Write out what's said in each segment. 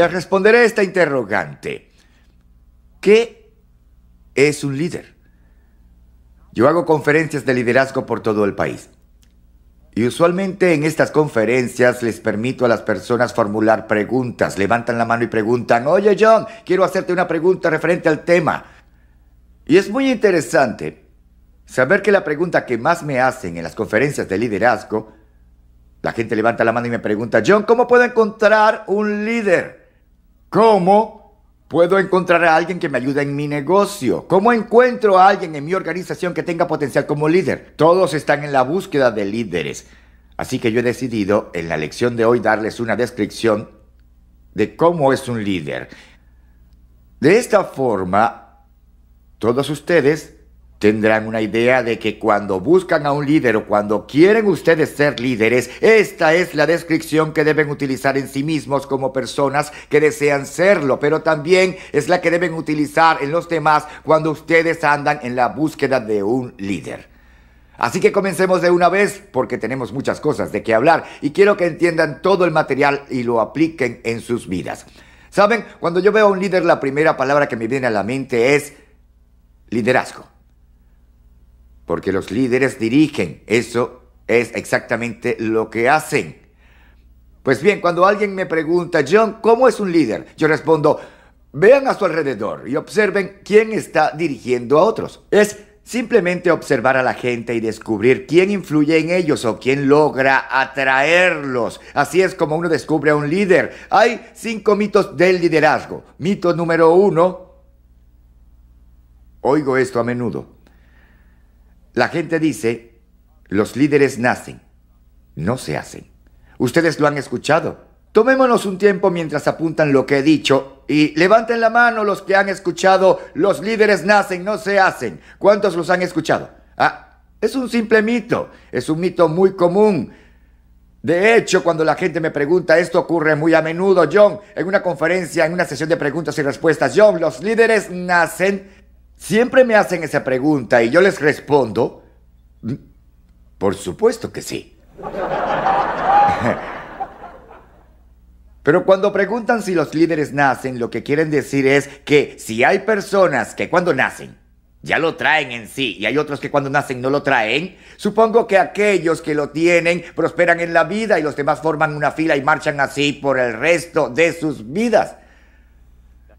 Ya responderé esta interrogante. ¿Qué es un líder? Yo hago conferencias de liderazgo por todo el país. Y usualmente en estas conferencias les permito a las personas formular preguntas. Levantan la mano y preguntan, oye John, quiero hacerte una pregunta referente al tema. Y es muy interesante saber que la pregunta que más me hacen en las conferencias de liderazgo, la gente levanta la mano y me pregunta, John, ¿cómo puedo encontrar un líder? ¿Cómo puedo encontrar a alguien que me ayude en mi negocio? ¿Cómo encuentro a alguien en mi organización que tenga potencial como líder? Todos están en la búsqueda de líderes. Así que yo he decidido en la lección de hoy darles una descripción de cómo es un líder. De esta forma, todos ustedes tendrán una idea de que cuando buscan a un líder o cuando quieren ustedes ser líderes, esta es la descripción que deben utilizar en sí mismos como personas que desean serlo, pero también es la que deben utilizar en los demás cuando ustedes andan en la búsqueda de un líder. Así que comencemos de una vez porque tenemos muchas cosas de qué hablar y quiero que entiendan todo el material y lo apliquen en sus vidas. Saben, cuando yo veo a un líder la primera palabra que me viene a la mente es liderazgo porque los líderes dirigen, eso es exactamente lo que hacen. Pues bien, cuando alguien me pregunta, John, ¿cómo es un líder? Yo respondo, vean a su alrededor y observen quién está dirigiendo a otros. Es simplemente observar a la gente y descubrir quién influye en ellos o quién logra atraerlos. Así es como uno descubre a un líder. Hay cinco mitos del liderazgo. Mito número uno. Oigo esto a menudo. La gente dice, los líderes nacen, no se hacen. Ustedes lo han escuchado. Tomémonos un tiempo mientras apuntan lo que he dicho y levanten la mano los que han escuchado, los líderes nacen, no se hacen. ¿Cuántos los han escuchado? Ah, es un simple mito, es un mito muy común. De hecho, cuando la gente me pregunta, esto ocurre muy a menudo, John, en una conferencia, en una sesión de preguntas y respuestas, John, los líderes nacen, Siempre me hacen esa pregunta y yo les respondo, mm, por supuesto que sí. Pero cuando preguntan si los líderes nacen, lo que quieren decir es que si hay personas que cuando nacen ya lo traen en sí y hay otros que cuando nacen no lo traen, supongo que aquellos que lo tienen prosperan en la vida y los demás forman una fila y marchan así por el resto de sus vidas.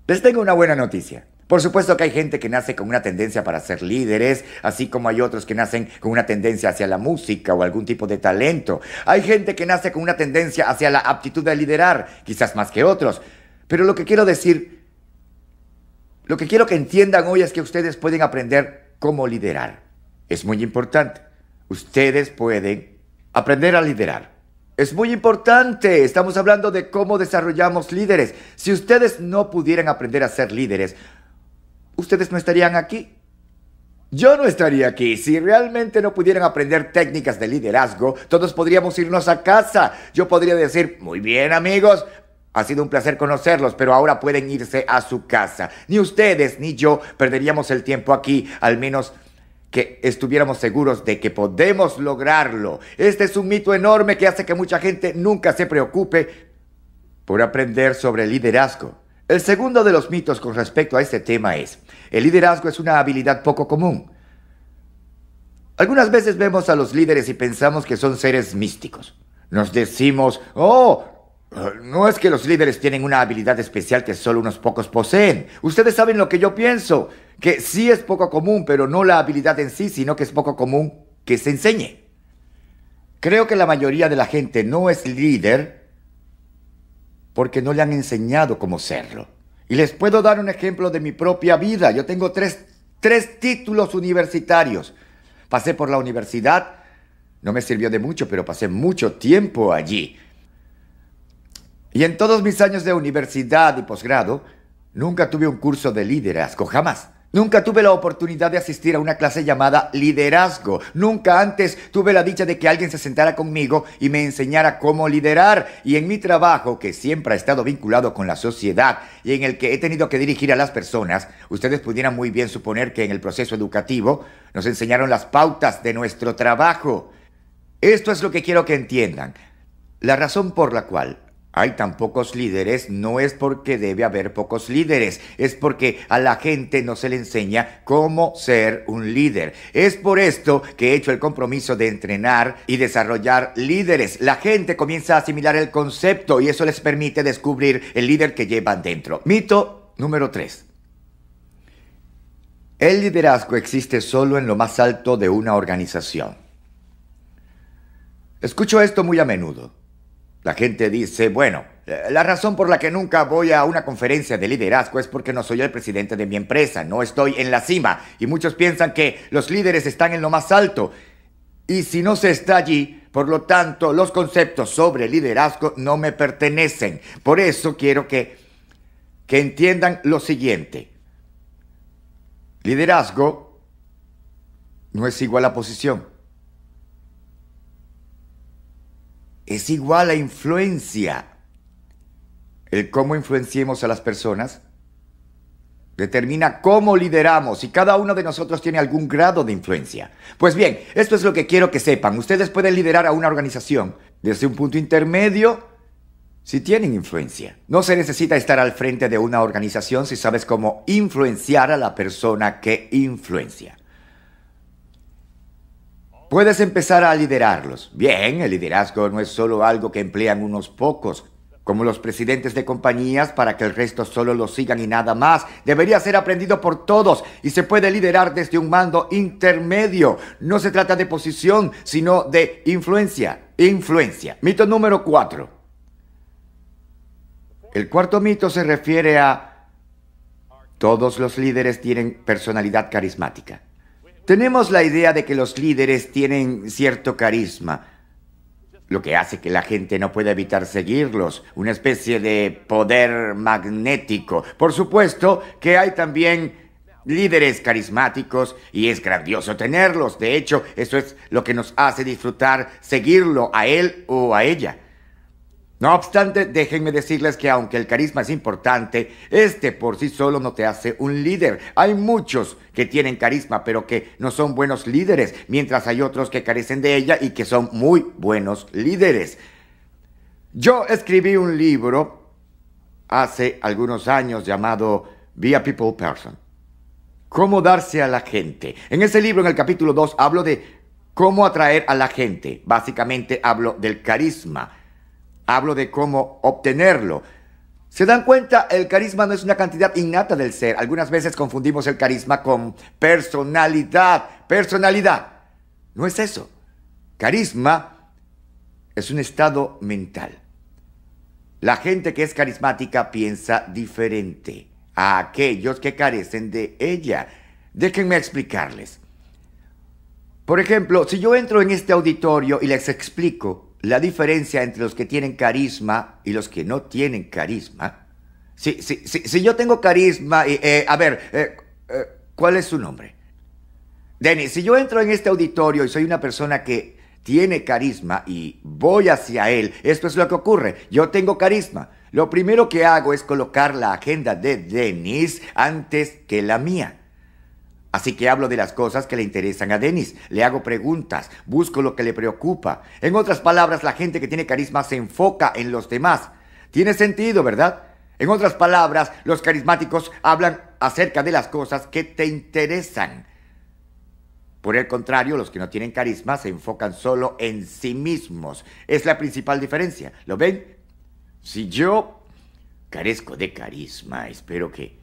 Les tengo una buena noticia. Por supuesto que hay gente que nace con una tendencia para ser líderes, así como hay otros que nacen con una tendencia hacia la música o algún tipo de talento. Hay gente que nace con una tendencia hacia la aptitud de liderar, quizás más que otros. Pero lo que quiero decir, lo que quiero que entiendan hoy es que ustedes pueden aprender cómo liderar. Es muy importante. Ustedes pueden aprender a liderar. Es muy importante. Estamos hablando de cómo desarrollamos líderes. Si ustedes no pudieran aprender a ser líderes, ustedes no estarían aquí. Yo no estaría aquí. Si realmente no pudieran aprender técnicas de liderazgo, todos podríamos irnos a casa. Yo podría decir, muy bien amigos, ha sido un placer conocerlos, pero ahora pueden irse a su casa. Ni ustedes ni yo perderíamos el tiempo aquí, al menos que estuviéramos seguros de que podemos lograrlo. Este es un mito enorme que hace que mucha gente nunca se preocupe por aprender sobre liderazgo. El segundo de los mitos con respecto a este tema es, el liderazgo es una habilidad poco común. Algunas veces vemos a los líderes y pensamos que son seres místicos. Nos decimos, oh, no es que los líderes tienen una habilidad especial que solo unos pocos poseen. Ustedes saben lo que yo pienso, que sí es poco común, pero no la habilidad en sí, sino que es poco común que se enseñe. Creo que la mayoría de la gente no es líder porque no le han enseñado cómo serlo. Y les puedo dar un ejemplo de mi propia vida. Yo tengo tres, títulos universitarios. Pasé por la universidad, no me sirvió de mucho, pero pasé mucho tiempo allí. Y en todos mis años de universidad y posgrado, nunca tuve un curso de liderazgo, jamás. Nunca tuve la oportunidad de asistir a una clase llamada liderazgo. Nunca antes tuve la dicha de que alguien se sentara conmigo y me enseñara cómo liderar. Y en mi trabajo, que siempre ha estado vinculado con la sociedad y en el que he tenido que dirigir a las personas, ustedes pudieran muy bien suponer que en el proceso educativo nos enseñaron las pautas de nuestro trabajo. Esto es lo que quiero que entiendan. La razón por la cual hay tan pocos líderes, no es porque debe haber pocos líderes, es porque a la gente no se le enseña cómo ser un líder. Es por esto que he hecho el compromiso de entrenar y desarrollar líderes. La gente comienza a asimilar el concepto y eso les permite descubrir el líder que llevan dentro. Mito número 3. El liderazgo existe solo en lo más alto de una organización. Escucho esto muy a menudo. La gente dice, bueno, la razón por la que nunca voy a una conferencia de liderazgo es porque no soy el presidente de mi empresa, no estoy en la cima. Y muchos piensan que los líderes están en lo más alto. Y si no se está allí, por lo tanto, los conceptos sobre liderazgo no me pertenecen. Por eso quiero que, entiendan lo siguiente. Liderazgo no es igual a posición. es igual a influencia. El cómo influenciamos a las personas determina cómo lideramos y cada uno de nosotros tiene algún grado de influencia. Pues bien, esto es lo que quiero que sepan. Ustedes pueden liderar a una organización desde un punto intermedio si tienen influencia. No se necesita estar al frente de una organización si sabes cómo influenciar a la persona que influencia puedes empezar a liderarlos. Bien, el liderazgo no es solo algo que emplean unos pocos, como los presidentes de compañías, para que el resto solo lo sigan y nada más. Debería ser aprendido por todos y se puede liderar desde un mando intermedio. No se trata de posición, sino de influencia. Influencia. Mito número cuatro. El cuarto mito se refiere a todos los líderes tienen personalidad carismática. Tenemos la idea de que los líderes tienen cierto carisma, lo que hace que la gente no pueda evitar seguirlos, una especie de poder magnético. Por supuesto que hay también líderes carismáticos y es grandioso tenerlos. De hecho, eso es lo que nos hace disfrutar seguirlo a él o a ella. No obstante, déjenme decirles que aunque el carisma es importante, este por sí solo no te hace un líder. Hay muchos que tienen carisma pero que no son buenos líderes, mientras hay otros que carecen de ella y que son muy buenos líderes. Yo escribí un libro hace algunos años llamado Be People Person. Cómo darse a la gente. En ese libro, en el capítulo 2, hablo de cómo atraer a la gente. Básicamente hablo del carisma Hablo de cómo obtenerlo. ¿Se dan cuenta? El carisma no es una cantidad innata del ser. Algunas veces confundimos el carisma con personalidad. Personalidad. No es eso. Carisma es un estado mental. La gente que es carismática piensa diferente a aquellos que carecen de ella. Déjenme explicarles. Por ejemplo, si yo entro en este auditorio y les explico la diferencia entre los que tienen carisma y los que no tienen carisma. Si, si, si yo tengo carisma, y, eh, a ver, eh, eh, ¿cuál es su nombre? Denis, si yo entro en este auditorio y soy una persona que tiene carisma y voy hacia él, esto es lo que ocurre, yo tengo carisma. Lo primero que hago es colocar la agenda de Denis antes que la mía. Así que hablo de las cosas que le interesan a Denis, le hago preguntas, busco lo que le preocupa. En otras palabras, la gente que tiene carisma se enfoca en los demás. Tiene sentido, ¿verdad? En otras palabras, los carismáticos hablan acerca de las cosas que te interesan. Por el contrario, los que no tienen carisma se enfocan solo en sí mismos. Es la principal diferencia. ¿Lo ven? Si yo carezco de carisma, espero que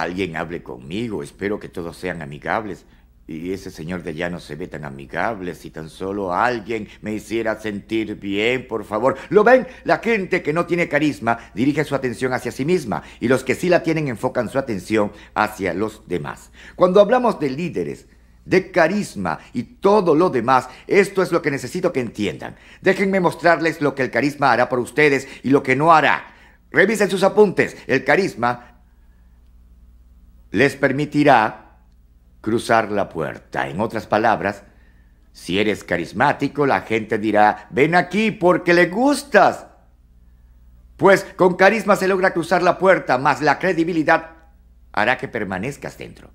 alguien hable conmigo, espero que todos sean amigables. Y ese señor de allá no se ve tan amigable. Si tan solo alguien me hiciera sentir bien, por favor. ¿Lo ven? La gente que no tiene carisma dirige su atención hacia sí misma y los que sí la tienen enfocan su atención hacia los demás. Cuando hablamos de líderes, de carisma y todo lo demás, esto es lo que necesito que entiendan. Déjenme mostrarles lo que el carisma hará por ustedes y lo que no hará. Revisen sus apuntes. El carisma les permitirá cruzar la puerta. En otras palabras, si eres carismático, la gente dirá, ven aquí porque le gustas. Pues con carisma se logra cruzar la puerta, más la credibilidad hará que permanezcas dentro.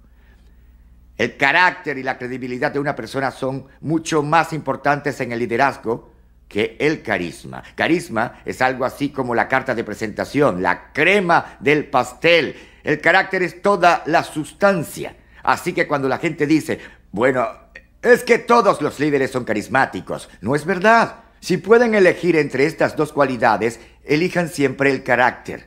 El carácter y la credibilidad de una persona son mucho más importantes en el liderazgo que el carisma. Carisma es algo así como la carta de presentación, la crema del pastel el carácter es toda la sustancia. Así que cuando la gente dice, bueno, es que todos los líderes son carismáticos, no es verdad. Si pueden elegir entre estas dos cualidades, elijan siempre el carácter.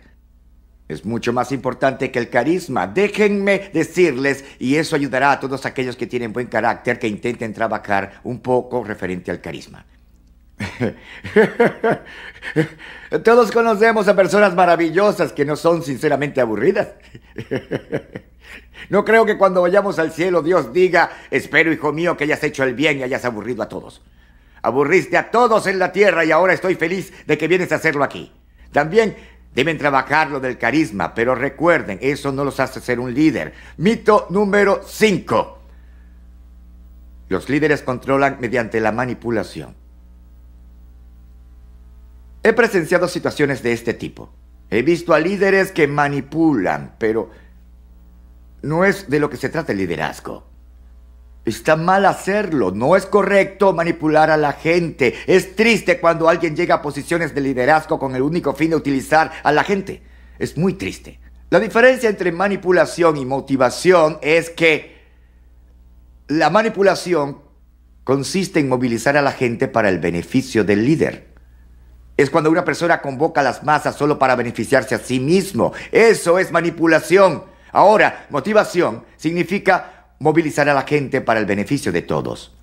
Es mucho más importante que el carisma. Déjenme decirles, y eso ayudará a todos aquellos que tienen buen carácter, que intenten trabajar un poco referente al carisma. Todos conocemos a personas maravillosas que no son sinceramente aburridas. No creo que cuando vayamos al cielo Dios diga, espero hijo mío que hayas hecho el bien y hayas aburrido a todos. Aburriste a todos en la tierra y ahora estoy feliz de que vienes a hacerlo aquí. También deben trabajar lo del carisma, pero recuerden, eso no los hace ser un líder. Mito número 5. Los líderes controlan mediante la manipulación. He presenciado situaciones de este tipo. He visto a líderes que manipulan, pero no es de lo que se trata el liderazgo. Está mal hacerlo, no es correcto manipular a la gente. Es triste cuando alguien llega a posiciones de liderazgo con el único fin de utilizar a la gente. Es muy triste. La diferencia entre manipulación y motivación es que la manipulación consiste en movilizar a la gente para el beneficio del líder. Es cuando una persona convoca a las masas solo para beneficiarse a sí mismo. Eso es manipulación. Ahora, motivación significa movilizar a la gente para el beneficio de todos.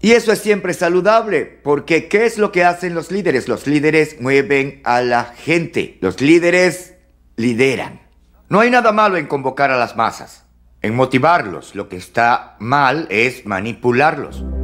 Y eso es siempre saludable, porque ¿qué es lo que hacen los líderes? Los líderes mueven a la gente, los líderes lideran. No hay nada malo en convocar a las masas, en motivarlos, lo que está mal es manipularlos.